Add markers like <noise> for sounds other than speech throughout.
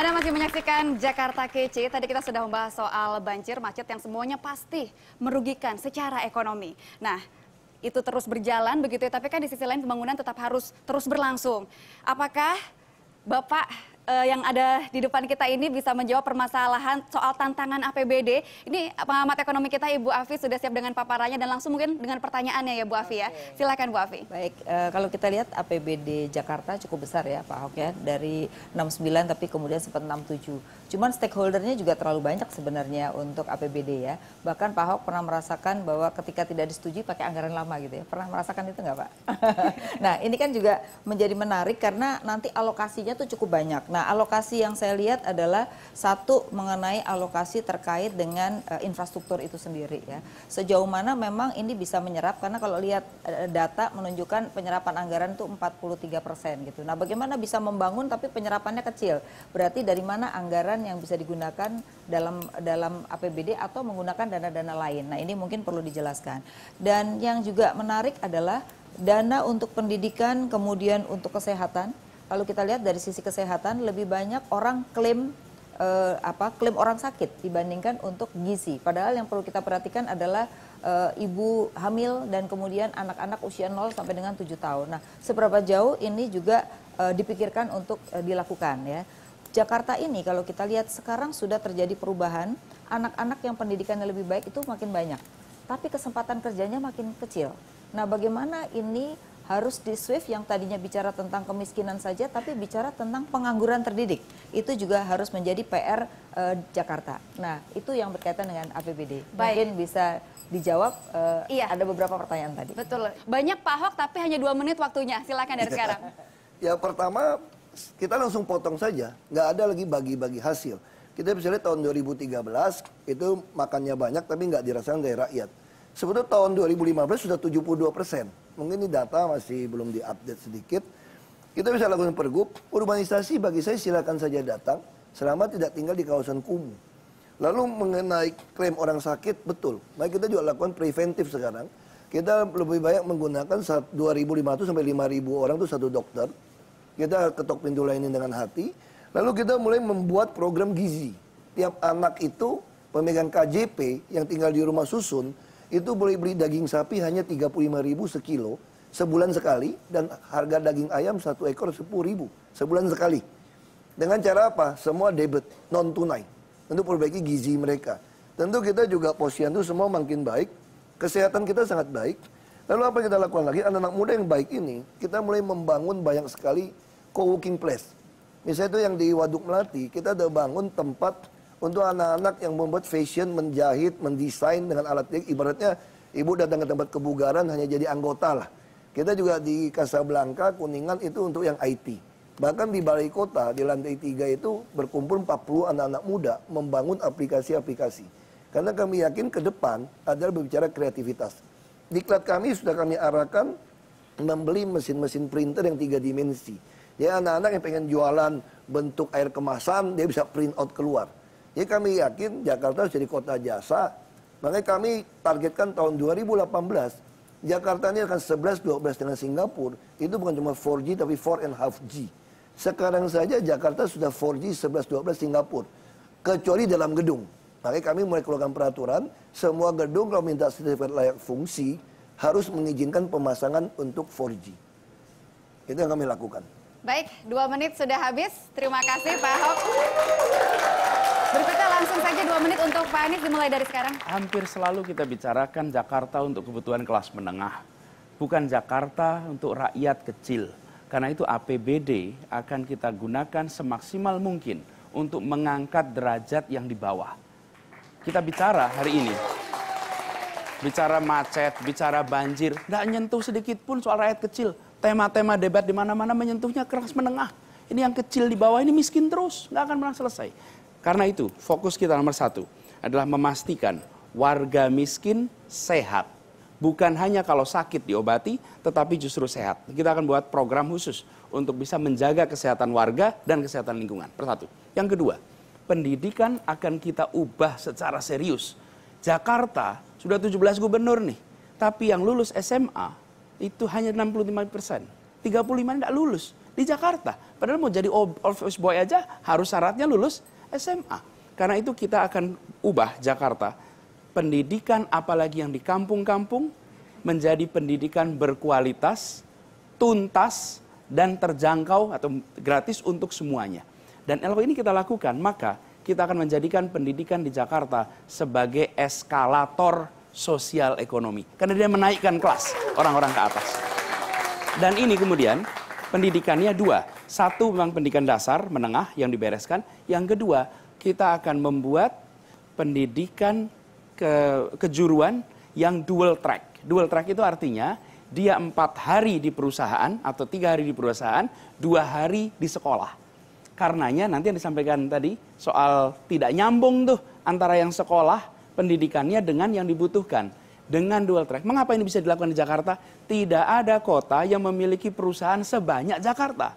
Anda masih menyaksikan Jakarta Kece. Tadi kita sudah membahas soal banjir macet yang semuanya pasti merugikan secara ekonomi. Nah, itu terus berjalan begitu ya, tapi kan di sisi lain pembangunan tetap harus terus berlangsung. Apakah Bapak uh, yang ada di depan kita ini bisa menjawab permasalahan soal tantangan APBD. Ini pengamat ekonomi kita Ibu Afi sudah siap dengan paparannya dan langsung mungkin dengan pertanyaannya ya Bu Afi ya. Silakan Bu Afi. Baik, uh, kalau kita lihat APBD Jakarta cukup besar ya Pak Hok ya dari 69 tapi kemudian sempat 67. Cuman stakeholdernya juga terlalu banyak sebenarnya untuk APBD ya. Bahkan Pak Ahok pernah merasakan bahwa ketika tidak disetujui pakai anggaran lama gitu ya. Pernah merasakan itu nggak Pak? <laughs> nah ini kan juga menjadi menarik karena nanti alokasinya tuh cukup banyak. Nah alokasi yang saya lihat adalah satu mengenai alokasi terkait dengan uh, infrastruktur itu sendiri ya. Sejauh mana memang ini bisa menyerap karena kalau lihat uh, data menunjukkan penyerapan anggaran itu 43 persen gitu. Nah bagaimana bisa membangun tapi penyerapannya kecil? Berarti dari mana anggaran anggaran yang bisa digunakan dalam dalam APBD atau menggunakan dana-dana lain. Nah, ini mungkin perlu dijelaskan. Dan yang juga menarik adalah dana untuk pendidikan kemudian untuk kesehatan. Kalau kita lihat dari sisi kesehatan lebih banyak orang klaim eh, apa klaim orang sakit dibandingkan untuk gizi. Padahal yang perlu kita perhatikan adalah eh, ibu hamil dan kemudian anak-anak usia 0 sampai dengan 7 tahun. Nah, seberapa jauh ini juga uh, dipikirkan untuk uh, dilakukan ya. Jakarta ini kalau kita lihat sekarang sudah terjadi perubahan, anak-anak yang pendidikannya lebih baik itu makin banyak. Tapi kesempatan kerjanya makin kecil. Nah, bagaimana ini harus di Swift yang tadinya bicara tentang kemiskinan saja tapi bicara tentang pengangguran terdidik. Itu juga harus menjadi PR eh, Jakarta. Nah, itu yang berkaitan dengan APBD. Baik. Mungkin bisa dijawab eh, iya. ada beberapa pertanyaan tadi. Betul. Banyak Pak Hock tapi hanya dua menit waktunya. Silakan dari sekarang. <laughs> ya pertama kita langsung potong saja, nggak ada lagi bagi-bagi hasil. Kita bisa lihat tahun 2013 itu makannya banyak tapi nggak dirasakan dari rakyat. Sebetulnya tahun 2015 sudah 72 persen. Mungkin ini data masih belum diupdate sedikit. Kita bisa lakukan pergub, urbanisasi bagi saya silakan saja datang selama tidak tinggal di kawasan kumuh. Lalu mengenai klaim orang sakit, betul. Nah, kita juga lakukan preventif sekarang. Kita lebih banyak menggunakan 2.500 sampai 5.000 orang itu satu dokter kita ketok pintu lainnya dengan hati. Lalu kita mulai membuat program gizi. Tiap anak itu pemegang KJP yang tinggal di rumah susun itu boleh beli daging sapi hanya 35.000 sekilo sebulan sekali dan harga daging ayam satu ekor ribu sebulan sekali. Dengan cara apa? Semua debit, non tunai. Untuk perbaiki gizi mereka. Tentu kita juga posyandu semua makin baik, kesehatan kita sangat baik. Lalu apa yang kita lakukan lagi? Anak-anak muda yang baik ini, kita mulai membangun banyak sekali co-working place. Misalnya itu yang di Waduk Melati, kita ada bangun tempat untuk anak-anak yang membuat fashion, menjahit, mendesain dengan alat Ibaratnya ibu datang ke tempat kebugaran hanya jadi anggota lah. Kita juga di Casablanca, Kuningan itu untuk yang IT. Bahkan di balai kota, di lantai tiga itu berkumpul 40 anak-anak muda membangun aplikasi-aplikasi. Karena kami yakin ke depan adalah berbicara kreativitas. Diklat kami sudah kami arahkan membeli mesin-mesin printer yang tiga dimensi Ya anak-anak yang pengen jualan bentuk air kemasan, dia bisa print out keluar. Ya kami yakin Jakarta harus jadi kota jasa. Makanya kami targetkan tahun 2018, Jakarta ini akan 11-12 dengan Singapura. Itu bukan cuma 4G, tapi 4 and half G. Sekarang saja Jakarta sudah 4G 11-12 Singapura. Kecuali dalam gedung. Makanya kami mulai keluarkan peraturan, semua gedung kalau minta sertifikat layak fungsi, harus mengizinkan pemasangan untuk 4G. Itu yang kami lakukan. Baik, dua menit sudah habis. Terima kasih Pak Ahok. Berikutnya langsung saja dua menit untuk Pak Anies dimulai dari sekarang. Hampir selalu kita bicarakan Jakarta untuk kebutuhan kelas menengah. Bukan Jakarta untuk rakyat kecil. Karena itu APBD akan kita gunakan semaksimal mungkin untuk mengangkat derajat yang di bawah. Kita bicara hari ini. Bicara macet, bicara banjir, tidak nyentuh sedikit pun soal rakyat kecil tema-tema debat di mana-mana menyentuhnya keras menengah. Ini yang kecil di bawah ini miskin terus, nggak akan pernah selesai. Karena itu fokus kita nomor satu adalah memastikan warga miskin sehat. Bukan hanya kalau sakit diobati, tetapi justru sehat. Kita akan buat program khusus untuk bisa menjaga kesehatan warga dan kesehatan lingkungan. Persatu. Yang kedua, pendidikan akan kita ubah secara serius. Jakarta sudah 17 gubernur nih, tapi yang lulus SMA itu hanya 65 persen. 35 tidak lulus di Jakarta. Padahal mau jadi office boy aja harus syaratnya lulus SMA. Karena itu kita akan ubah Jakarta. Pendidikan apalagi yang di kampung-kampung menjadi pendidikan berkualitas, tuntas, dan terjangkau atau gratis untuk semuanya. Dan kalau ini kita lakukan, maka kita akan menjadikan pendidikan di Jakarta sebagai eskalator sosial ekonomi. Karena dia menaikkan kelas orang-orang ke atas. Dan ini kemudian pendidikannya dua. Satu memang pendidikan dasar, menengah yang dibereskan. Yang kedua, kita akan membuat pendidikan ke, kejuruan yang dual track. Dual track itu artinya dia empat hari di perusahaan atau tiga hari di perusahaan, dua hari di sekolah. Karenanya nanti yang disampaikan tadi soal tidak nyambung tuh antara yang sekolah pendidikannya dengan yang dibutuhkan dengan dual track. Mengapa ini bisa dilakukan di Jakarta? Tidak ada kota yang memiliki perusahaan sebanyak Jakarta.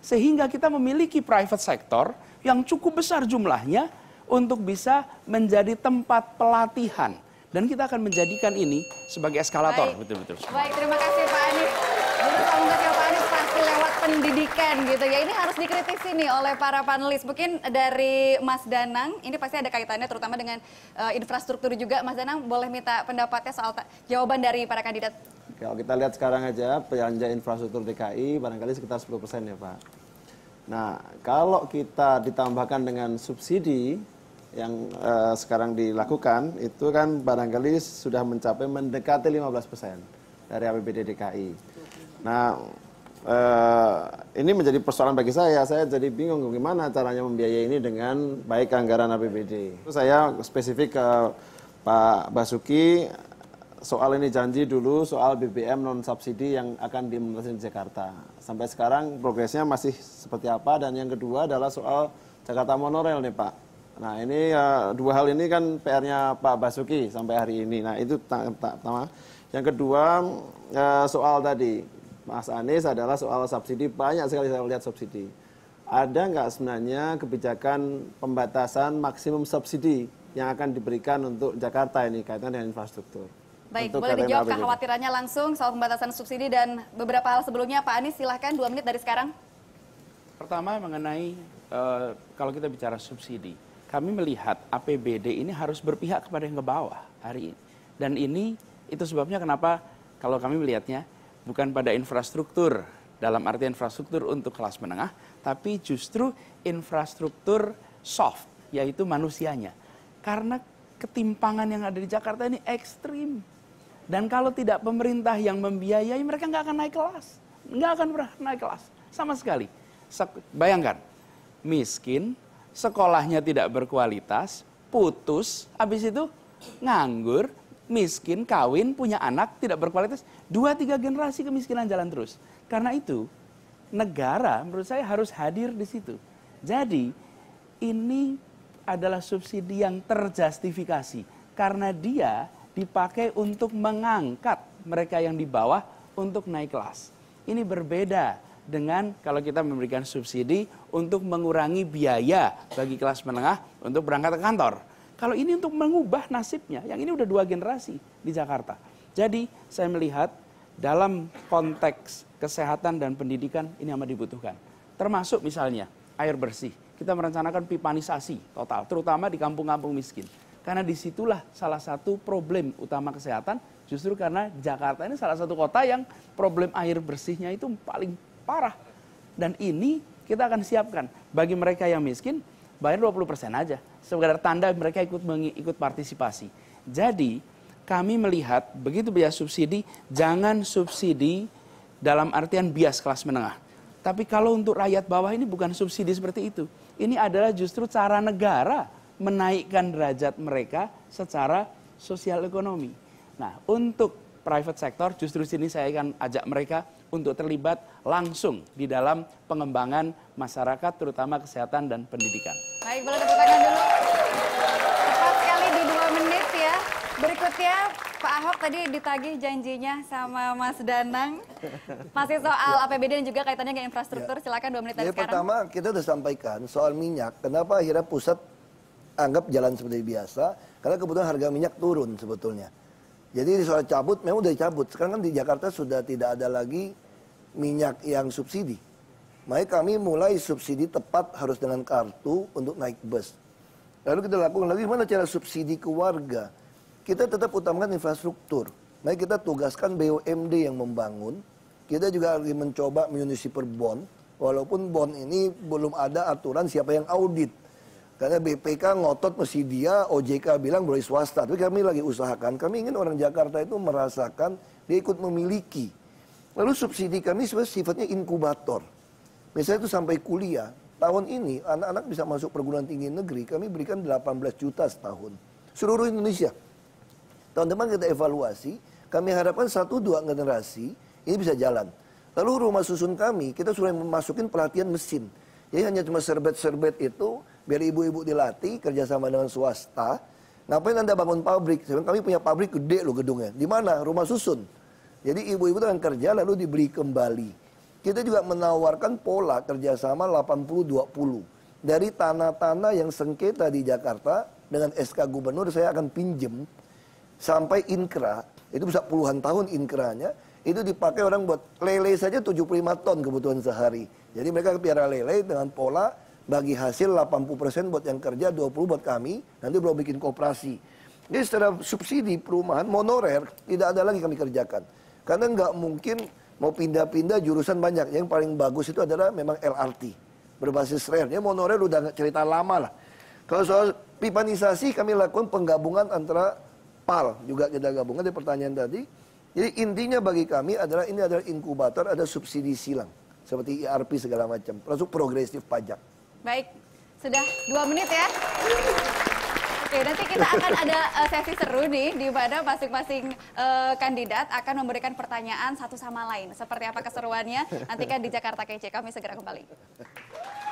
Sehingga kita memiliki private sector yang cukup besar jumlahnya untuk bisa menjadi tempat pelatihan. Dan kita akan menjadikan ini sebagai eskalator. Baik, Betul -betul. Baik terima kasih Pak Anies pendidikan gitu ya. Ini harus dikritisi nih oleh para panelis. Mungkin dari Mas Danang, ini pasti ada kaitannya terutama dengan uh, infrastruktur juga. Mas Danang boleh minta pendapatnya soal jawaban dari para kandidat. Kalau kita lihat sekarang aja belanja infrastruktur DKI barangkali sekitar 10% ya Pak. Nah, kalau kita ditambahkan dengan subsidi yang uh, sekarang dilakukan itu kan barangkali sudah mencapai mendekati 15% dari APBD DKI. Nah, Uh, ini menjadi persoalan bagi saya. Saya jadi bingung gimana caranya membiayai ini dengan baik anggaran APBD. Saya spesifik ke Pak Basuki soal ini janji dulu soal BBM non subsidi yang akan diimplementasikan di Jakarta. Sampai sekarang progresnya masih seperti apa dan yang kedua adalah soal Jakarta monorail nih Pak. Nah ini uh, dua hal ini kan PR-nya Pak Basuki sampai hari ini. Nah itu pertama. Yang kedua eh, soal tadi Mas Anies adalah soal subsidi banyak sekali saya lihat subsidi. Ada nggak sebenarnya kebijakan pembatasan maksimum subsidi yang akan diberikan untuk Jakarta ini kaitan dengan infrastruktur? Baik, untuk boleh dijawab kekhawatirannya langsung soal pembatasan subsidi dan beberapa hal sebelumnya. Pak Anies silahkan dua menit dari sekarang. Pertama mengenai uh, kalau kita bicara subsidi, kami melihat APBD ini harus berpihak kepada yang ke bawah hari ini. Dan ini itu sebabnya kenapa kalau kami melihatnya bukan pada infrastruktur dalam arti infrastruktur untuk kelas menengah, tapi justru infrastruktur soft, yaitu manusianya. Karena ketimpangan yang ada di Jakarta ini ekstrim. Dan kalau tidak pemerintah yang membiayai, mereka nggak akan naik kelas. Nggak akan pernah naik kelas. Sama sekali. Bayangkan, miskin, sekolahnya tidak berkualitas, putus, habis itu nganggur, miskin, kawin, punya anak, tidak berkualitas, dua tiga generasi kemiskinan jalan terus. Karena itu negara menurut saya harus hadir di situ. Jadi ini adalah subsidi yang terjustifikasi karena dia dipakai untuk mengangkat mereka yang di bawah untuk naik kelas. Ini berbeda dengan kalau kita memberikan subsidi untuk mengurangi biaya bagi kelas menengah untuk berangkat ke kantor kalau ini untuk mengubah nasibnya, yang ini udah dua generasi di Jakarta. Jadi saya melihat dalam konteks kesehatan dan pendidikan ini amat dibutuhkan. Termasuk misalnya air bersih. Kita merencanakan pipanisasi total, terutama di kampung-kampung miskin. Karena disitulah salah satu problem utama kesehatan, justru karena Jakarta ini salah satu kota yang problem air bersihnya itu paling parah. Dan ini kita akan siapkan bagi mereka yang miskin, bayar 20% aja. Sebagai tanda mereka ikut ikut partisipasi. Jadi kami melihat begitu biaya subsidi, jangan subsidi dalam artian bias kelas menengah. Tapi kalau untuk rakyat bawah ini bukan subsidi seperti itu. Ini adalah justru cara negara menaikkan derajat mereka secara sosial ekonomi. Nah, untuk private sector justru sini saya akan ajak mereka untuk terlibat langsung di dalam pengembangan masyarakat terutama kesehatan dan pendidikan. Baik, boleh tepuk tangan dulu. Tepat sekali di dua menit ya. Berikutnya Pak Ahok tadi ditagih janjinya sama Mas Danang. Masih soal ya. APBD dan juga kaitannya dengan infrastruktur. Ya. Silakan dua menit lagi Jadi sekarang. Pertama kita sudah sampaikan soal minyak. Kenapa akhirnya pusat anggap jalan seperti biasa? Karena kebetulan harga minyak turun sebetulnya. Jadi soal cabut memang udah dicabut. Sekarang kan di Jakarta sudah tidak ada lagi minyak yang subsidi. Makanya kami mulai subsidi tepat harus dengan kartu untuk naik bus. Lalu kita lakukan lagi gimana cara subsidi ke warga. Kita tetap utamakan infrastruktur. Makanya kita tugaskan BUMD yang membangun. Kita juga lagi mencoba municipal bond. Walaupun bond ini belum ada aturan siapa yang audit. Karena BPK ngotot mesti dia, OJK bilang boleh swasta. Tapi kami lagi usahakan. Kami ingin orang Jakarta itu merasakan dia ikut memiliki Lalu subsidi kami sebenarnya sifatnya inkubator. Misalnya itu sampai kuliah, tahun ini anak-anak bisa masuk perguruan tinggi negeri, kami berikan 18 juta setahun. Seluruh Indonesia. Tahun depan kita evaluasi, kami harapkan satu dua generasi ini bisa jalan. Lalu rumah susun kami, kita sudah memasukin pelatihan mesin. Jadi hanya cuma serbet-serbet itu, biar ibu-ibu dilatih kerjasama dengan swasta. Ngapain anda bangun pabrik? Sebenarnya Kami punya pabrik gede loh gedungnya. Di mana? Rumah susun. Jadi ibu-ibu itu akan kerja lalu diberi kembali. Kita juga menawarkan pola kerjasama 80-20. Dari tanah-tanah yang sengketa di Jakarta dengan SK Gubernur saya akan pinjem sampai inkra. Itu bisa puluhan tahun inkranya. Itu dipakai orang buat lele saja 75 ton kebutuhan sehari. Jadi mereka piara lele dengan pola bagi hasil 80% buat yang kerja, 20 buat kami, nanti belum bikin kooperasi. Jadi secara subsidi perumahan, monorer, tidak ada lagi kami kerjakan. Karena nggak mungkin mau pindah-pindah jurusan banyak. Yang paling bagus itu adalah memang LRT. Berbasis rel. Ya monorail udah cerita lama lah. Kalau soal pipanisasi kami lakukan penggabungan antara PAL juga kita gabungkan di pertanyaan tadi. Jadi intinya bagi kami adalah ini adalah inkubator ada subsidi silang seperti IRP e segala macam, langsung progresif pajak. Baik, sudah dua menit ya. Oke, nanti kita akan ada eh, sesi seru nih di mana masing-masing uh, kandidat akan memberikan pertanyaan satu sama lain. Seperti apa keseruannya? Nantikan di Jakarta Kece. Kami segera kembali.